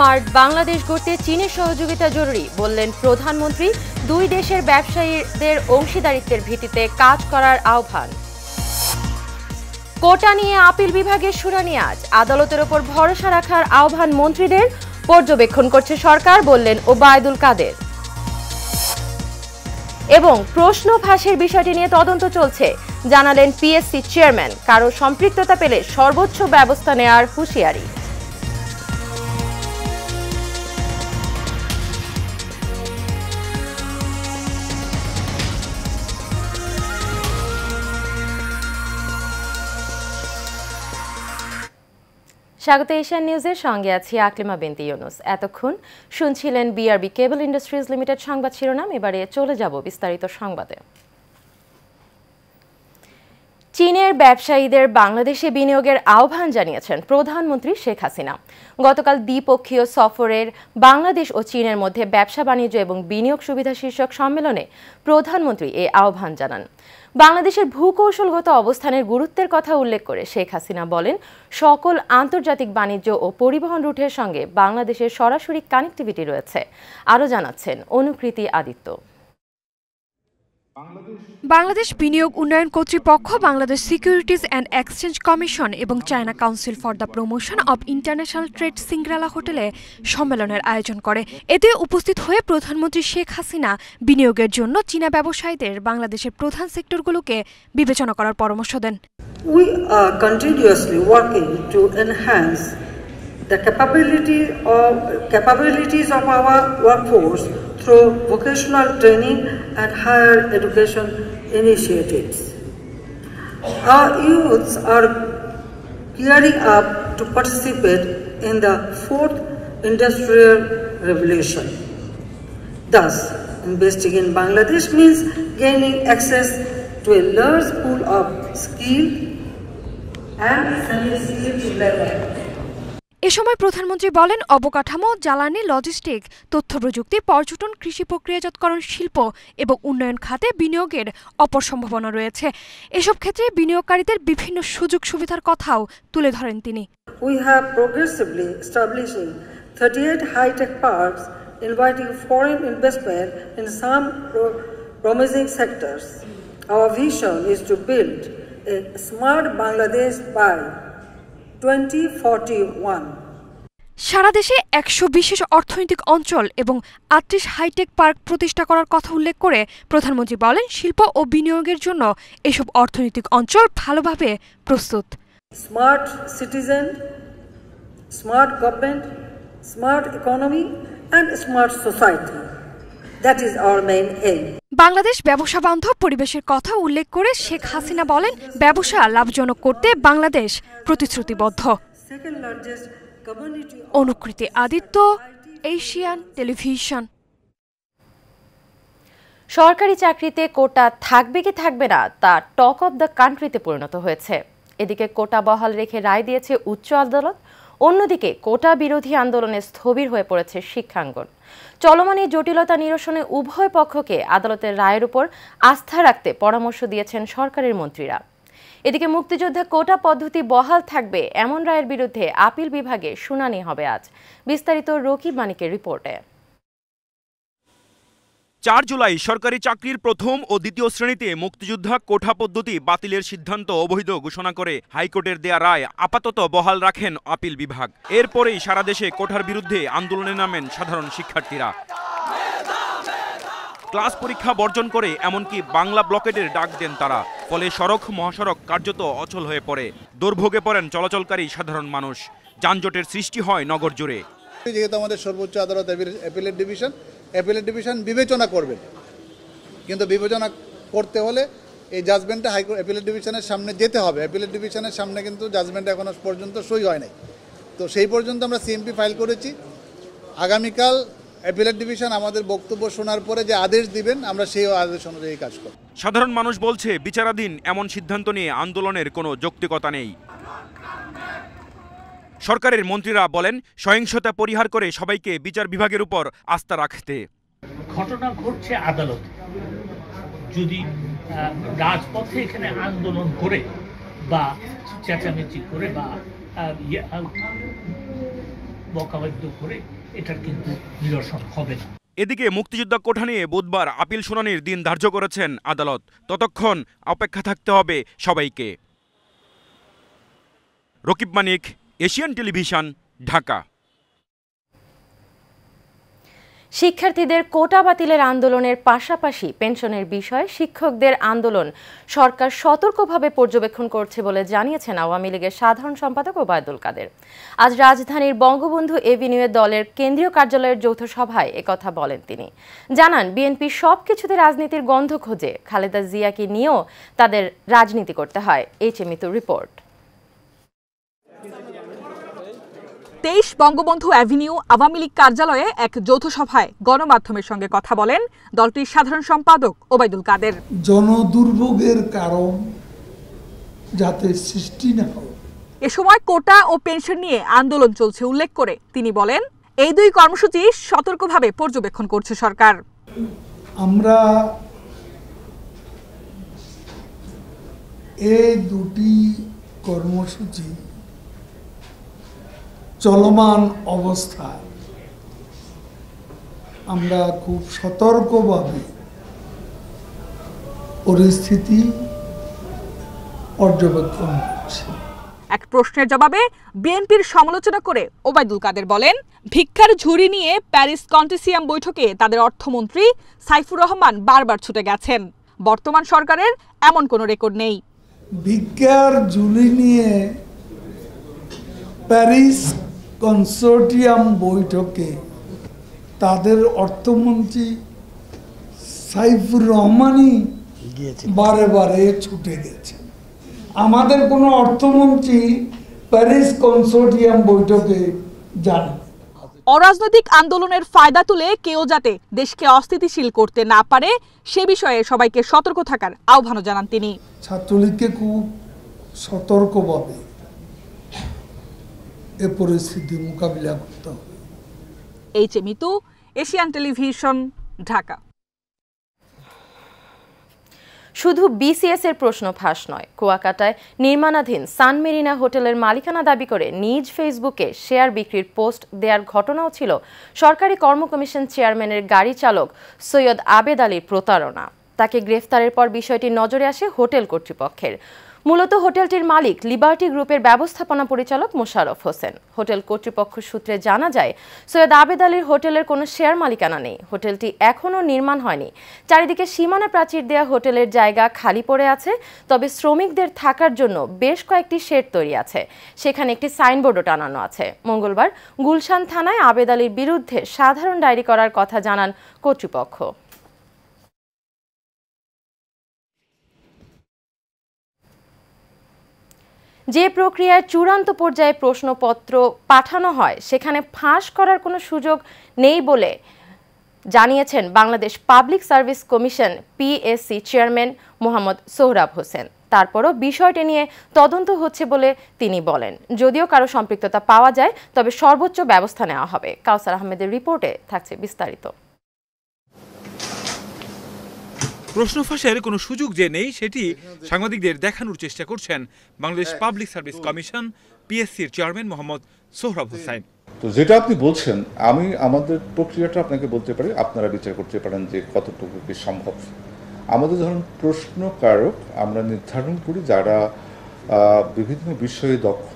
Smart Bangladesh গড়তে চীনের সহযোগিতা জরুরি বললেন প্রধানমন্ত্রী দুই দেশের ব্যবসায়ীদের অংশীদারিত্বের ভিত্তিতে কাজ করার আহ্বান কোটা নিয়ে আপিল বিভাগের শুনানি আজ আদালতের ওপর ভরসা রাখার আহ্বান মন্ত্রীদের পর্যবেক্ষণ করছে সরকার বললেন ওবায়দুল কাদের এবং প্রশ্ন ফাঁসের বিষয়টি নিয়ে তদন্ত চলছে জানালেন পিএসসি চেয়ারম্যান কারো সম্পৃক্ততা পেলে সর্বোচ্চ ব্যবস্থা নেওয়ার হুঁশিয়ারি স্বাগত এশিয়ান নিউজের সঙ্গে আছি আকলিমা বেন্তি ইউনুস এতক্ষণ শুনছিলেন বিআরবি কেবল ইন্ডাস্ট্রিজ লিমিটেড সংবাদ শিরোনাম এবারে চলে যাব বিস্তারিত সংবাদে চীনের ব্যবসায়ীদের বাংলাদেশে বিনিয়োগের আহ্বান জানিয়েছেন প্রধানমন্ত্রী শেখ হাসিনা গতকাল দ্বিপক্ষীয় সফরের বাংলাদেশ ও চীনের মধ্যে ব্যবসা বাণিজ্য এবং বিনিয়োগ সুবিধা শীর্ষক সম্মেলনে প্রধানমন্ত্রী এ আহ্বান জানান বাংলাদেশের ভূকৌশলগত অবস্থানের গুরুত্বের কথা উল্লেখ করে শেখ হাসিনা বলেন সকল আন্তর্জাতিক বাণিজ্য ও পরিবহন রুটের সঙ্গে বাংলাদেশের সরাসরি কানেক্টিভিটি রয়েছে আরও জানাচ্ছেন অনুকৃতি আদিত্য বাংলাদেশ বিনিয়োগ উন্নয়ন কর্তৃপক্ষ Bangladesh securities and exchange commission এবং China council for the promotion of international trade Shangri-La হোটেলে সম্মেলনের আয়োজন করে এতে উপস্থিত হয়ে প্রধানমন্ত্রী শেখ হাসিনা বিনিয়োগের জন্য চীনা ব্যবসায়ীদের বাংলাদেশের প্রধান সেক্টরগুলোকে বিবেচনা করার পরামর্শ দেন the capability of capabilities of our workforce through vocational training and higher education initiatives. Our youths are gearing up to participate in the fourth industrial revolution. Thus, investing in Bangladesh means gaining access to a large pool of skill and semi-skilled labor এ সময় প্রধানমন্ত্রী বলেন অবকাঠামো জ্বালানি logistic তথ্য প্রযুক্তি পর্যটন কৃষি প্রক্রিয়াজাতকরণ শিল্প এবং উন্নয়ন খাতে বিনিয়োগের অপর সম্ভাবনা রয়েছে এসব ক্ষেত্রে বিনিয়োগকারীদের বিভিন্ন সুযোগ সুবিধার কথাও তুলে ধরেন তিনি we have progressively establishing thirty eight hi-tech parks inviting foreign investment in some promising sectors is to build smart Bangladesh by সারা দেশে একশো বিশেষ অর্থনৈতিক অঞ্চল এবং আটত্রিশ হাইটেক পার্ক প্রতিষ্ঠা করার কথা উল্লেখ করে প্রধানমন্ত্রী বলেন শিল্প ও বিনিয়োগের জন্য এসব অর্থনৈতিক অঞ্চল ভালোভাবে প্রস্তুত smart citizen smart government smart economy and smart society Bangladesh ব্যবসা বান্ধব পরিবেশের কথা উল্লেখ করে শেখ হাসিনা বলেন ব্যবসা লাভজনক করতে বাংলাদেশ প্রতিশ্রুতিবদ্ধ অনুকৃতি আদিত্য এশিয়ান টেলিভিশন সরকারি চাকরিতে কোটা থাকবে কি থাকবে না তা টক অব দ্য কান্ট্রিতে পরিণত হয়েছে এদিকে কোটা বহাল রেখে রায় দিয়েছে উচ্চ আদালত অন্যদিকে কোটা বিরোধী আন্দোলনে স্থবির হয়ে পড়েছে শিক্ষাঙ্গন চলমান এই জটিলতা নিরসনে উভয় পক্ষকে আদালতের রায়ের উপর আস্থা রাখতে পরামর্শ দিয়েছেন সরকারের মন্ত্রীরা এদিকে মুক্তিযোদ্ধা কোটা পদ্ধতি বহাল থাকবে এমন রায়ের বিরুদ্ধে আপিল বিভাগে শুনানি হবে আজ বিস্তারিত রকিব মানিকের রিপোর্টে চার জুলাই সরকারি চাকরির প্রথম ও দ্বিতীয় শ্রেণীতে মুক্তিযোদ্ধা কোঠা পদ্ধতি বাতিলের সিদ্ধান্ত অবৈধ ঘোষণা করে হাইকোর্টের দেয়া রায় আপাতত বহাল রাখেন আপিল বিভাগ এরপরেই সারা দেশে কোঠার বিরুদ্ধে আন্দোলনে নামেন সাধারণ শিক্ষার্থীরা ক্লাস পরীক্ষা বর্জন করে এমনকি বাংলা ব্লকেটের ডাক দেন তারা ফলে সড়ক মহাসড়ক কার্যত অচল হয়ে পড়ে দুর্ভোগে পড়েন চলাচলকারী সাধারণ মানুষ যানজটের সৃষ্টি হয় নগর জুড়ে যেহেতু আমাদের সর্বোচ্চ আদালত ডিভিশন অ্যাপিলেট ডিভিশন বিবেচনা করবেন কিন্তু বিবেচনা করতে হলে এই জাজমেন্টটা হাইকোর্ট অ্যাপিলেট ডিভিশনের সামনে যেতে হবে অ্যাপিলেট ডিভিশনের সামনে কিন্তু জাজমেন্ট এখনও পর্যন্ত সই হয় নাই তো সেই পর্যন্ত আমরা সিএমপি ফাইল করেছি আগামীকাল অ্যাপিলেট ডিভিশন আমাদের বক্তব্য শোনার পরে যে আদেশ দিবেন আমরা সেই আদেশ অনুযায়ী কাজ করব সাধারণ মানুষ বলছে বিচারাধীন এমন সিদ্ধান্ত নিয়ে আন্দোলনের কোনো যৌক্তিকতা নেই সরকারের মন্ত্রীরা বলেন সহিংসতা পরিহার করে সবাইকে বিচার বিভাগের উপর আস্থা রাখতে ঘটনা ঘটছে আদালত যদি রাজপথে এখানে আন্দোলন করে বা চেঁচামেচি করে বা ইয়ে, করে এটার কিন্তু নিরসন হবে না এদিকে মুক্তিযোদ্ধা কোঠা নিয়ে বুধবার আপিল শুনানির দিন ধার্য করেছেন আদালত ততক্ষণ অপেক্ষা থাকতে হবে সবাইকে রকিব মানিক এশিয়ান টেলিভিশন ঢাকা শিক্ষার্থীদের কোটা বাতিলের আন্দোলনের পাশাপাশি পেনশনের বিষয়ে শিক্ষকদের আন্দোলন সরকার সতর্কভাবে পর্যবেক্ষণ করছে বলে জানিয়েছেন আওয়ামী লীগের সাধারণ সম্পাদক ওবায়দুল কাদের আজ রাজধানীর বঙ্গবন্ধু এর দলের কেন্দ্রীয় কার্যালয়ের যৌথ সভায় একথা বলেন তিনি জানান বিএনপি সব কিছুতে রাজনীতির গন্ধ খোঁজে খালেদা জিয়াকে নিয়েও তাদের রাজনীতি করতে হয় এইচ এমিতু রিপোর্ট তেইশ বঙ্গবন্ধু অ্যাভিনিউ আওয়ামী লীগ কার্যালয়ে এক যৌথ সভায় গণমাধ্যমের সঙ্গে কথা বলেন দলটির সাধারণ সম্পাদক ওবায়দুল কাদের জনদুর্ভোগের কারণ যাতে সৃষ্টি না হয় এ সময় কোটা ও পেনশন নিয়ে আন্দোলন চলছে উল্লেখ করে তিনি বলেন এই দুই কর্মসূচি সতর্কভাবে পর্যবেক্ষণ করছে সরকার আমরা এই দুটি কর্মসূচি চলমান অবস্থায় আমরা খুব সতর্কভাবে পরিস্থিতি পর্যবেক্ষণ করছি এক প্রশ্নের জবাবে বিএনপির সমালোচনা করে ওবায়দুল কাদের বলেন ভিক্ষার ঝুড়ি নিয়ে প্যারিস কন্টেসিয়াম বৈঠকে তাদের অর্থমন্ত্রী সাইফুর রহমান বারবার ছুটে গেছেন বর্তমান সরকারের এমন কোনো রেকর্ড নেই ভিক্ষার ঝুড়ি নিয়ে প্যারিস কনসোর্টিয়াম বৈঠকে তাদের অর্থমন্ত্রী সাইফুর রহমানই বারে বারে ছুটে গেছে আমাদের কোনো অর্থমন্ত্রী প্যারিস কনসোর্টিয়াম বৈঠকে যান অরাজনৈতিক আন্দোলনের ফায়দা তুলে কেউ যাতে দেশকে অস্থিতিশীল করতে না পারে সে বিষয়ে সবাইকে সতর্ক থাকার আহ্বানও জানান তিনি ছাত্রলীগকে খুব সতর্কভাবে এ পরিস্থিতি মোকাবিলা করতে হবে H M Itu Asian television Dhaka শুধু বিসিএস এর প্রশ্ন ফাঁস নয় কুয়াকাটায় নির্মাণাধীন সান মেরিনা হোটেলের মালিকানা দাবি করে নিজ ফেসবুকে শেয়ার বিক্রির পোস্ট দেওয়ার ঘটনাও ছিল সরকারি কর্ম কমিশন চেয়ারম্যানের গাড়ি চালক সৈয়দ আবেদ আলীর প্রতারণা তাকে গ্রেফতারের পর বিষয়টি নজরে আসে হোটেল কর্তৃপক্ষের মূলত হোটেলটির মালিক লিবার্টি গ্রুপের ব্যবস্থাপনা পরিচালক মোশারফ হোসেন হোটেল কর্তৃপক্ষ সূত্রে জানা যায় সৈয়দ আবেদ আলীর হোটেলের কোনো শেয়ার মালিকানা নেই হোটেলটি এখনও নির্মাণ হয়নি চারিদিকে সীমানা প্রাচীর দেয়া হোটেলের জায়গা খালি পড়ে আছে তবে শ্রমিকদের থাকার জন্য বেশ কয়েকটি শেড তৈরি আছে সেখানে একটি সাইনবোর্ডও টানানো আছে মঙ্গলবার গুলশান থানায় আবেদ আলীর বিরুদ্ধে সাধারণ ডায়েরি করার কথা জানান কর্তৃপক্ষ যে প্রক্রিয়ায় চূড়ান্ত পর্যায়ে প্রশ্নপত্র পাঠানো হয় সেখানে ফাঁস করার কোনো সুযোগ নেই বলে জানিয়েছেন Bangladesh public service commission PSC chairman Mohammad Sohrab Hossain তারপরও বিষয়টি নিয়ে তদন্ত হচ্ছে বলে তিনি বলেন যদিও কারো সম্পৃক্ততা পাওয়া যায় তবে সর্বোচ্চ ব্যবস্থা নেওয়া হবে কাউসার আহমেদের রিপোর্টে থাকছে বিস্তারিত প্রশ্ন ফাঁসের কোনো সুযোগ যে নেই সেটি সাংবাদিকদের দেখানোর চেষ্টা করছেন বাংলাদেশ পাবলিক সার্ভিস কমিশন পিএসসির চেয়ারম্যান মোহাম্মদ সোহরাব হোসাইন তো যেটা আপনি বলছেন আমি আমাদের প্রক্রিয়াটা আপনাকে বলতে পারি আপনারা বিচার করতে পারেন যে কতটুকু কি সম্ভব আমাদের ধরুন প্রশ্নকারক আমরা নির্ধারণ করি যারা বিভিন্ন বিষয়ে দক্ষ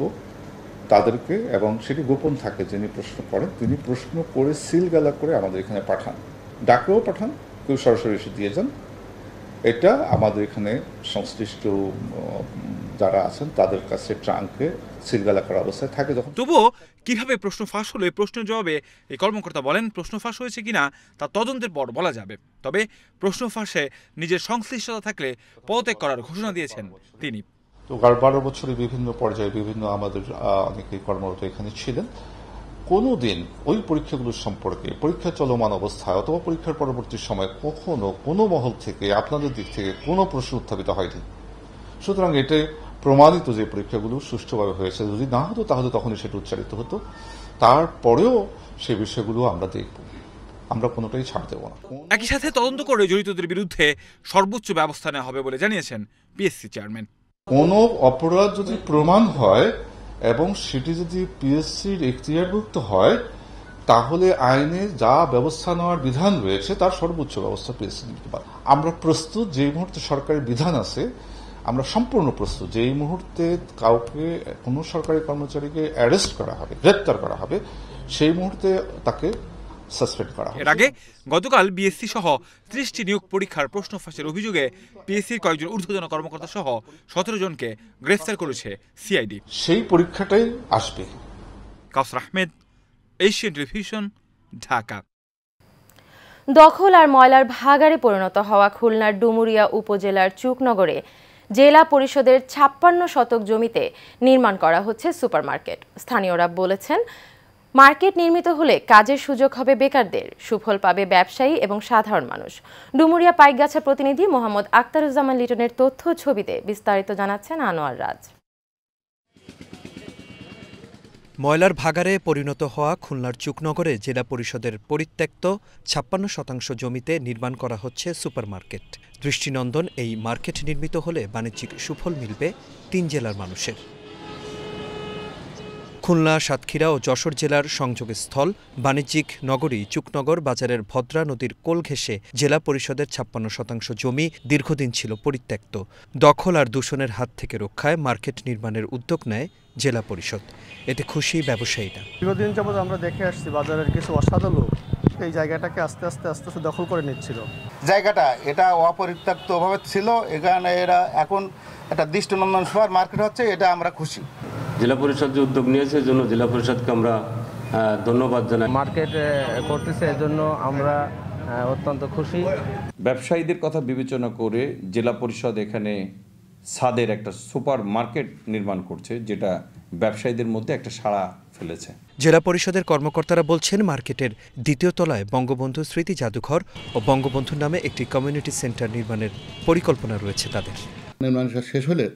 তাদেরকে এবং সেটি গোপন থাকে যিনি প্রশ্ন করেন তিনি প্রশ্ন করে সিলগালা করে আমাদের এখানে পাঠান ডাকেও পাঠান কেউ সরাসরি এসে দিয়ে যান এটা আমাদের এখানে সংশ্লিষ্ট যারা আছেন তাদের কাছে ট্রাঙ্কে সিলগালা করার অবস্থায় থাকে যখন তবুও কিভাবে প্রশ্ন ফাঁস হলো প্রশ্নের জবাবে এই কর্মকর্তা বলেন প্রশ্ন ফাঁস হয়েছে কিনা তা তদন্তের পর বলা যাবে তবে প্রশ্ন ফাঁসে নিজের সংশ্লিষ্টতা থাকলে পদত্যাগ করার ঘোষণা দিয়েছেন তিনি তো বারো বছরে বিভিন্ন পর্যায়ে বিভিন্ন আমাদের অনেকে কর্মরত এখানে ছিলেন কোনো দিন ওই পরীক্ষাগুলো সম্পর্কে পরীক্ষা চলমান অবস্থায় অথবা পরীক্ষার পরবর্তী সময় কখনো কোনো মহল থেকে আপনাদের দিক থেকে কোনো প্রশ্ন উত্থাপিত হয়নি সুতরাং এটা প্রমাণিত যে পরীক্ষাগুলো সুষ্ঠুভাবে হয়েছে যদি না হতো তাহলে তখনই সেটা উচ্চারিত হতো তারপরেও সে বিষয়গুলো আমরা দেখব আমরা কোনোটাই ছাড় দেব না একই সাথে তদন্ত করে জড়িতদের বিরুদ্ধে সর্বোচ্চ ব্যবস্থা নেওয়া হবে বলে জানিয়েছেন পিএসসি চেয়ারম্যান কোনো অপরাধ যদি প্রমাণ হয় এবং সেটি যদি পিএসসির এখতিয়ারভুক্ত হয় তাহলে আইনে যা ব্যবস্থা নেওয়ার বিধান রয়েছে তার সর্বোচ্চ ব্যবস্থা পিএসসি নিতে পারে আমরা প্রস্তুত যেই মুহূর্তে সরকারের বিধান আছে আমরা সম্পূর্ণ প্রস্তুত যে মুহূর্তে কাউকে কোনো সরকারি কর্মচারীকে অ্যারেস্ট করা হবে গ্রেপ্তার করা হবে সেই মুহূর্তে তাকে সাসপেন্ড করা এর আগে গতকাল বিএসসি সহ ত্রিশটি নিয়োগ পরীক্ষার প্রশ্ন ফাঁসের অভিযোগে পিএসসির কয়েকজন ঊর্ধ্বতন কর্মকর্তা সহ সতেরো জনকে গ্রেফতার করেছে সিআইডি সেই পরীক্ষাটাই আসবে কাউসার আহমেদ এশিয়ান টেলিভিশন ঢাকা দখল আর ময়লার ভাগাড়ে পরিণত হওয়া খুলনার ডুমুরিয়া উপজেলার চুকনগরে জেলা পরিষদের ছাপ্পান্ন শতক জমিতে নির্মাণ করা হচ্ছে সুপারমার্কেট স্থানীয়রা বলেছেন মার্কেট নির্মিত হলে কাজের সুযোগ হবে বেকারদের সুফল পাবে ব্যবসায়ী এবং সাধারণ মানুষ ডুমুরিয়া পাইকগাছা প্রতিনিধি মোহাম্মদ আক্তারুজ্জামান লিটনের তথ্য ছবিতে বিস্তারিত জানাচ্ছেন আনোয়ার রাজ ময়লার ভাগারে পরিণত হওয়া খুলনার চুকনগরে জেলা পরিষদের পরিত্যক্ত ছাপ্পান্ন শতাংশ জমিতে নির্মাণ করা হচ্ছে সুপারমার্কেট দৃষ্টিনন্দন এই মার্কেট নির্মিত হলে বাণিজ্যিক সুফল মিলবে তিন জেলার মানুষের খুলনা সাতক্ষীরা ও যশোর জেলার সংযোগস্থল বাণিজ্যিক নগরী চুকনগর বাজারের ভদ্রা নদীর কোল ঘেঁষে জেলা পরিষদের ছাপ্পান্ন শতাংশ জমি দীর্ঘদিন ছিল পরিত্যক্ত দখল আর দূষণের হাত থেকে রক্ষায় মার্কেট নির্মাণের উদ্যোগ নেয় জেলা পরিষদ এতে খুশি ব্যবসায়ীরা দীর্ঘদিন যাবৎ আমরা দেখে আসছি বাজারের কিছু অসাধু লোক এই জায়গাটাকে আস্তে আস্তে আস্তে আস্তে দখল করে নিচ্ছিল জায়গাটা এটা অপরিত্যক্তভাবে ছিল এখানে এরা এখন একটা দৃষ্টিনন্দন সুপার মার্কেট হচ্ছে এটা আমরা খুশি জেলা পরিষদ যে উদ্যোগ নিয়েছে জন্য জেলা পরিষদকে আমরা ধন্যবাদ জানাই মার্কেট করতেছে এজন্য আমরা অত্যন্ত খুশি ব্যবসায়ীদের কথা বিবেচনা করে জেলা পরিষদ এখানে সাদের একটা সুপার মার্কেট নির্মাণ করছে যেটা ব্যবসায়ীদের মধ্যে একটা সাড়া ফেলেছে জেলা পরিষদের কর্মকর্তারা বলছেন মার্কেটের দ্বিতীয় তলায় বঙ্গবন্ধু স্মৃতি জাদুঘর ও বঙ্গবন্ধুর নামে একটি কমিউনিটি সেন্টার নির্মাণের পরিকল্পনা রয়েছে তাদের নির্মাণ কাজ শেষ হলে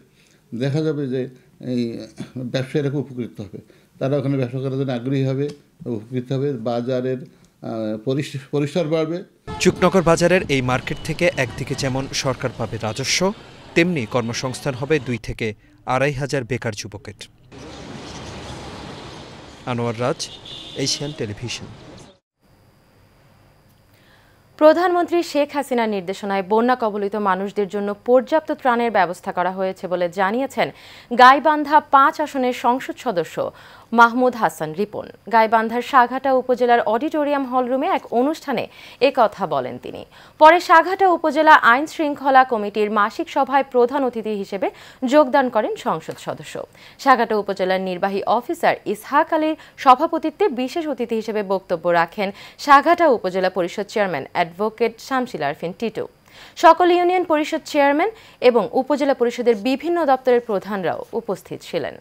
দেখা যাবে যে এই ব্যবসায়ীরা খুব উপকৃত হবে তারা ওখানে ব্যবসা করার জন্য আগ্রহী হবে উপকৃত হবে বাজারের পরিষ্কার বাড়বে চুকনগর বাজারের এই মার্কেট থেকে একদিকে যেমন সরকার পাবে রাজস্ব তেমনি কর্মসংস্থান হবে দুই থেকে আড়াই হাজার বেকার যুবকের আনোয়ার রাজ এশিয়ান টেলিভিশন প্রধানমন্ত্রী শেখ হাসিনার নির্দেশনায় বন্যা কবলিত মানুষদের জন্য পর্যাপ্ত ত্রাণের ব্যবস্থা করা হয়েছে বলে জানিয়েছেন গাইবান্ধা পাঁচ আসনের সংসদ সদস্য মাহমুদ হাসান রিপন গাইবান্ধার সাঘাটা উপজেলার অডিটোরিয়াম হলরুমে এক অনুষ্ঠানে এ কথা বলেন তিনি পরে সাঘাটা উপজেলা আইন শৃঙ্খলা কমিটির মাসিক সভায় প্রধান অতিথি হিসেবে যোগদান করেন সংসদ সদস্য সাঘাটা উপজেলার নির্বাহী অফিসার ইসহাক আলীর সভাপতিত্বে বিশেষ অতিথি হিসেবে বক্তব্য রাখেন সাঘাটা উপজেলা পরিষদ চেয়ারম্যান অ্যাডভোকেট শামসিল আরফিন টিটু সকল ইউনিয়ন পরিষদ চেয়ারম্যান এবং উপজেলা পরিষদের বিভিন্ন দপ্তরের প্রধানরাও উপস্থিত ছিলেন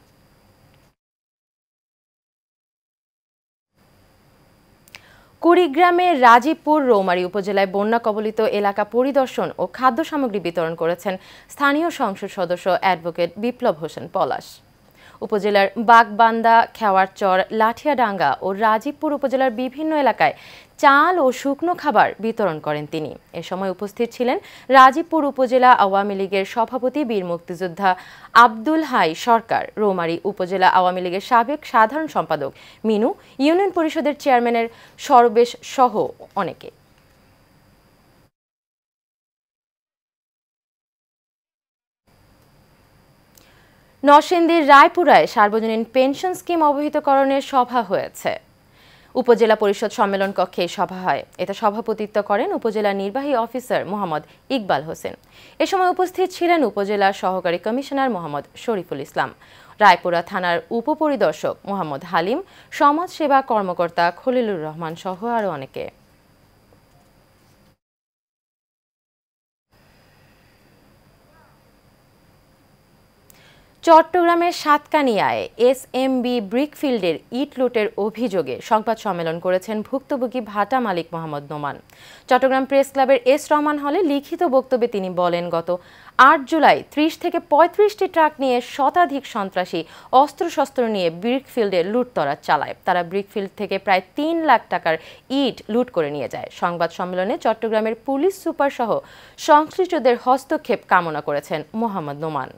কুড়িগ্রামের রাজীবপুর রৌমারী উপজেলায় বন্যা কবলিত এলাকা পরিদর্শন ও খাদ্য সামগ্রী বিতরণ করেছেন স্থানীয় সংসদ সদস্য অ্যাডভোকেট বিপ্লব হোসেন পলাশ উপজেলার বাগবান্দা খেওয়ারচর লাঠিয়াডাঙ্গা ও রাজীবপুর উপজেলার বিভিন্ন এলাকায় চাল ও শুকনো খাবার বিতরণ করেন তিনি এ সময় উপস্থিত ছিলেন রাজীবপুর উপজেলা আওয়ামী লীগের সভাপতি বীর মুক্তিযোদ্ধা আব্দুল হাই সরকার রোমারী উপজেলা আওয়ামী লীগের সাবেক সাধারণ সম্পাদক মিনু ইউনিয়ন পরিষদের চেয়ারম্যানের সর্বেশ সহ অনেকে নরসিংদীর রায়পুরায় সার্বজনীন পেনশন স্কিম অবহিতকরণের সভা হয়েছে উপজেলা পরিষদ সম্মেলন কক্ষে সভা হয় এতে সভাপতিত্ব করেন উপজেলা নির্বাহী অফিসার মোহাম্মদ ইকবাল হোসেন এ সময় উপস্থিত ছিলেন উপজেলা সহকারী কমিশনার মোহাম্মদ শরীফুল ইসলাম রায়পুরা থানার উপপরিদর্শক মোহাম্মদ হালিম সমাজ সেবা কর্মকর্তা খলিলুর রহমান সহ আরও অনেকে চট্টগ্রামের সাতকানিয়ায় এস এম বি ব্রিকফিল্ডের ইট লুটের অভিযোগে সংবাদ সম্মেলন করেছেন ভুক্তভোগী ভাটা মালিক মোহাম্মদ নোমান চট্টগ্রাম প্রেস ক্লাবের এস রহমান হলে লিখিত বক্তব্যে তিনি বলেন গত আট জুলাই ত্রিশ থেকে পঁয়ত্রিশটি ট্রাক নিয়ে শতাধিক সন্ত্রাসী অস্ত্রশস্ত্র নিয়ে ব্রিকফিল্ডে লুটতরা চালায় তারা ব্রিকফিল্ড থেকে প্রায় তিন লাখ টাকার ইট লুট করে নিয়ে যায় সংবাদ সম্মেলনে চট্টগ্রামের পুলিশ সুপার সহ সংশ্লিষ্টদের হস্তক্ষেপ কামনা করেছেন মোহাম্মদ নোমান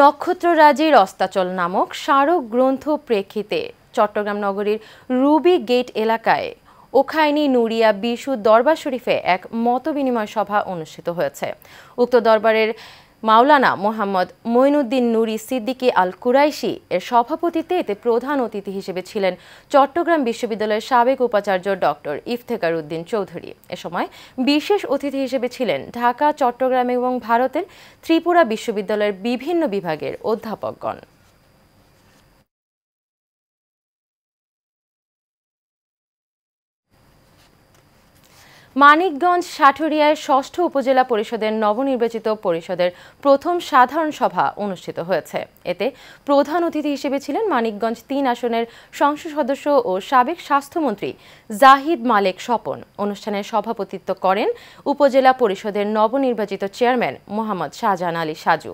নক্ষত্ররাজির অস্তাচল নামক স্মারক গ্রন্থ প্রেক্ষিতে চট্টগ্রাম নগরীর রুবি গেট এলাকায় ওখাইনি নুরিয়া বিশু দরবার শরীফে এক মতবিনিময় সভা অনুষ্ঠিত হয়েছে উক্ত দরবারের মাওলানা মোহাম্মদ মঈনুদ্দিন নুরি সিদ্দিকী আল কুরাইশি এর সভাপতিত্বে এতে প্রধান অতিথি হিসেবে ছিলেন চট্টগ্রাম বিশ্ববিদ্যালয়ের সাবেক উপাচার্য ডক্টর ইফতেকার উদ্দিন চৌধুরী এ সময় বিশেষ অতিথি হিসেবে ছিলেন ঢাকা চট্টগ্রাম এবং ভারতের ত্রিপুরা বিশ্ববিদ্যালয়ের বিভিন্ন বিভাগের অধ্যাপকগণ মানিকগঞ্জ সাঠুরিয়ায় ষষ্ঠ উপজেলা পরিষদের নবনির্বাচিত পরিষদের প্রথম সাধারণ সভা অনুষ্ঠিত হয়েছে এতে প্রধান অতিথি হিসেবে ছিলেন মানিকগঞ্জ তিন আসনের সংসদ সদস্য ও সাবেক স্বাস্থ্যমন্ত্রী জাহিদ মালেক স্বপন অনুষ্ঠানে সভাপতিত্ব করেন উপজেলা পরিষদের নবনির্বাচিত চেয়ারম্যান মোহাম্মদ শাহজাহান আলী সাজু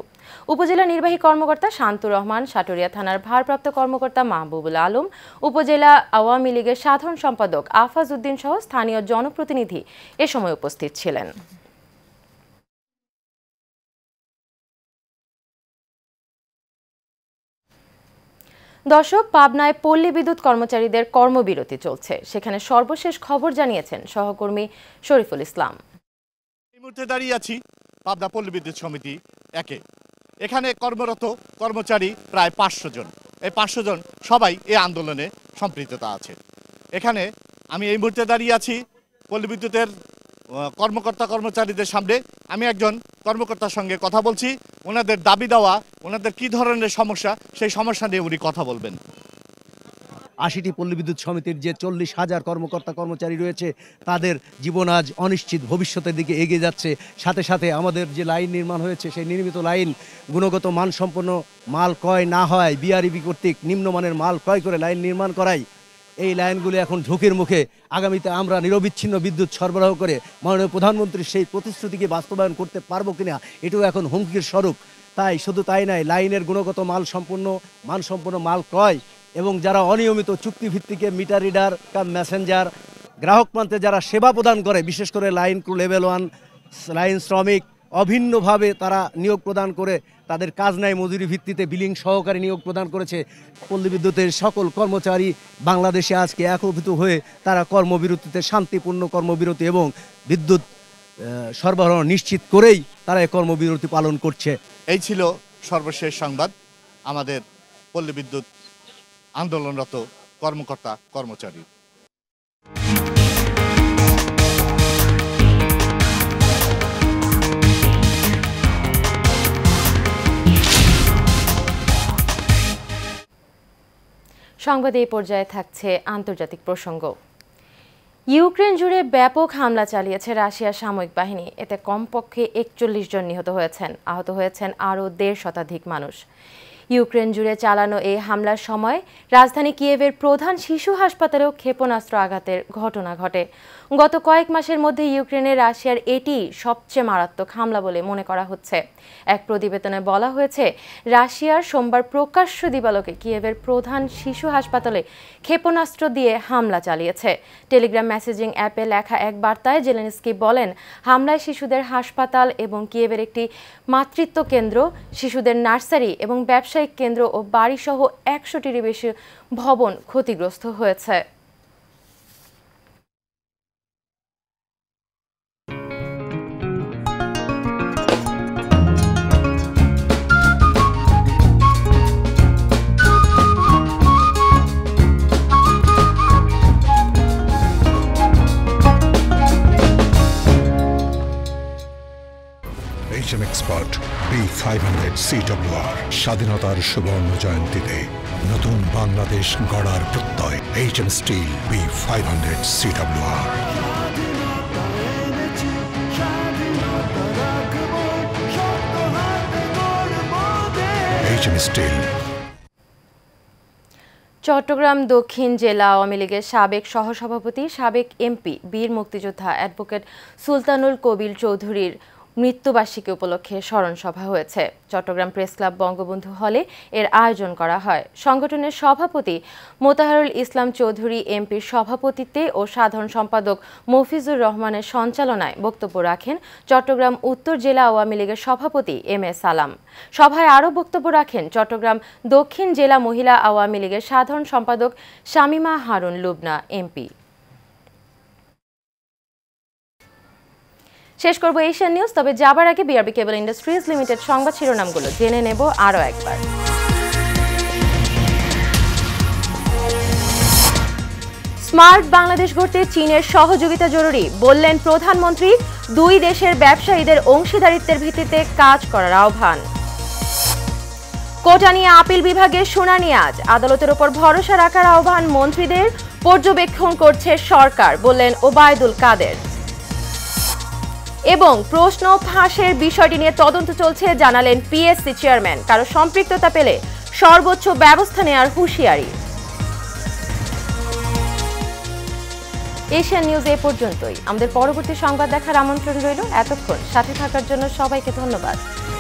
উপজেলা নির্বাহী কর্মকর্তা শান্তু রহমান সাটুরিয়া থানার ভারপ্রাপ্ত কর্মকর্তা মাহবুবুল আলম উপজেলা আওয়ামী লীগের সাধারণ সম্পাদক আফাজ উদ্দিন সহ স্থানীয় জনপ্রতিনিধি এ সময় উপস্থিত ছিলেন দর্শক পাবনায় পল্লী বিদ্যুৎ কর্মচারীদের কর্মবিরতি চলছে সেখানে সর্বশেষ খবর জানিয়েছেন সহকর্মী শরীফুল ইসলাম এই মুহূর্তে দাঁড়িয়ে আছি পাবনা পল্লী বিদ্যুৎ সমিতি একে এখানে কর্মরত কর্মচারী প্রায় পাঁচশো জন এই পাঁচশো জন সবাই এই আন্দোলনে সম্পৃক্ততা আছে এখানে আমি এই মুহূর্তে দাঁড়িয়ে আছি পল্লী বিদ্যুতের কর্মকর্তা কর্মচারীদের সামনে আমি একজন কর্মকর্তার সঙ্গে কথা বলছি ওনাদের দাবি দেওয়া ওনাদের কি ধরনের সমস্যা সেই সমস্যা নিয়ে উনি কথা বলবেন আশিটি পল্লী বিদ্যুৎ সমিতির যে চল্লিশ হাজার কর্মকর্তা কর্মচারী রয়েছে তাদের জীবন আজ অনিশ্চিত ভবিষ্যতের দিকে এগিয়ে যাচ্ছে সাথে সাথে আমাদের যে লাইন নির্মাণ হয়েছে সেই নির্মিত লাইন গুণগত মানসম্পন্ন মাল ক্রয় না হয় ইবি কর্তৃক নিম্নমানের মাল ক্রয় করে লাইন নির্মাণ করায় এই লাইনগুলি এখন ঝুঁকির মুখে আগামীতে আমরা নিরবিচ্ছিন্ন বিদ্যুৎ সরবরাহ করে মাননীয় প্রধানমন্ত্রীর সেই প্রতিশ্রুতিকে বাস্তবায়ন করতে পারবো কিনা এটাও এখন হুমকির স্বরূপ তাই শুধু তাই নয় লাইনের গুণগত মাল সম্পূর্ণ মানসম্পন্ন মাল ক্রয় এবং যারা অনিয়মিত চুক্তিভিত্তিকে মিটার রিডার কাম মেসেঞ্জার গ্রাহক প্রান্তে যারা সেবা প্রদান করে বিশেষ করে line crew level one line শ্রমিক অভিন্নভাবে তারা নিয়োগ প্রদান করে তাদের কাজ নেয় মজুরি ভিত্তিতে বিলিং সহকারে নিয়োগ প্রদান করেছে পল্লী বিদ্যুতের সকল কর্মচারী বাংলাদেশে আজকে একভূত হয়ে তারা কর্মবিরতিতে শান্তিপূর্ণ কর্মবিরতি এবং বিদ্যুৎ সরবরাহ নিশ্চিত করেই তারা এই কর্মবিরতি পালন করছে এই ছিল সর্বশেষ সংবাদ আমাদের পল্লী বিদ্যুৎ আন্দোলনরত কর্মকর্তা কর্মচারী সংবাদে এই পর্যায়ে থাকছে আন্তর্জাতিক প্রসঙ্গ ইউক্রেন জুড়ে ব্যাপক হামলা চালিয়েছে রাশিয়ার সামরিক বাহিনী এতে কমপক্ষে একচল্লিশ জন নিহত হয়েছেন আহত হয়েছেন আরও দেড় শতাধিক মানুষ ইউক্রেন জুড়ে চালানো এই হামলার সময় রাজধানী কিয়েভের প্রধান শিশু হাসপাতালেও ক্ষেপণাস্ত্র আঘাতের ঘটনা ঘটে গত কয়েক মাসের মধ্যে ইউক্রেনে রাশিয়ার এটি সবচেয়ে মারাত্মক হামলা বলে মনে করা হচ্ছে এক প্রতিবেদনে বলা হয়েছে রাশিয়ার সোমবার প্রকাশ্য দিবালকে কিয়েভের প্রধান শিশু হাসপাতালে ক্ষেপণাস্ত্র দিয়ে হামলা চালিয়েছে টেলিগ্রাম মেসেজিং অ্যাপে লেখা এক বার্তায় জেলেনস্কি বলেন হামলায় শিশুদের হাসপাতাল এবং কিয়েভের একটি মাতৃত্ব কেন্দ্র শিশুদের নার্সারি এবং ব্যবসায়িক কেন্দ্র ও বাড়িসহ একশোটির বেশি ভবন ক্ষতিগ্রস্ত হয়েছে M expert B five hundred CWR স্বাধীনতার সুবর্ণ জয়ন্তীতে নতুন বাংলাদেশ গড়ার প্রত্যয় H M steel B five hundred C H M steel Chattogram দক্ষিণ জেলা আওয়ামী লীগের সাবেক সহসভাপতি সাবেক এমপি বীর মুক্তিযোদ্ধা অ্যাডভোকেট সুলতানুল কবির চৌধুরীর মৃত্যুবার্ষিকী উপলক্ষে স্মরণ সভা হয়েছে চট্টগ্রাম প্রেস ক্লাব বঙ্গবন্ধু হলে এর আয়োজন করা হয় সংগঠনের সভাপতি মোতাহারুল ইসলাম চৌধুরী এমপির সভাপতিত্বে ও সাধারণ সম্পাদক মফিজুর রহমানের সঞ্চালনায় বক্তব্য রাখেন চট্টগ্রাম উত্তর জেলা আওয়ামী লীগের সভাপতি এম এ সালাম সভায় আরও বক্তব্য রাখেন চট্টগ্রাম দক্ষিণ জেলা মহিলা আওয়ামী লীগের সাধারণ সম্পাদক শামিমা হারুন লুবনা এমপি শেষ করব এশিয়ান নিউজ তবে যাবার আগে বিআরবি কেবল ইন্ডাস্ট্রিজ লিমিটেড সংবাদ শিরোনামগুলো জেনে নেব আরও একবার স্মার্ট বাংলাদেশ গড়তে চীনের সহযোগিতা জরুরি বললেন প্রধানমন্ত্রী দুই দেশের ব্যবসায়ীদের অংশীদারিত্বের ভিত্তিতে কাজ করার আহ্বান কোটা নিয়ে আপিল বিভাগে শুনানি আজ আদালতের ওপর ভরসা রাখার আহ্বান মন্ত্রীদের পর্যবেক্ষণ করছে সরকার বললেন ওবায়দুল কাদের এবং প্রশ্ন ফাঁসের বিষয়টি নিয়ে তদন্ত চলছে জানালেন পিএসসি চেয়ারম্যান কারো সম্পৃক্ততা পেলে সর্বোচ্চ ব্যবস্থা নেওয়ার হুঁশিয়ারি এশিয়ান নিউজ এ পর্যন্তই আমাদের পরবর্তী সংবাদ দেখার আমন্ত্রণ রইল এতক্ষণ সাথে থাকার জন্য সবাইকে ধন্যবাদ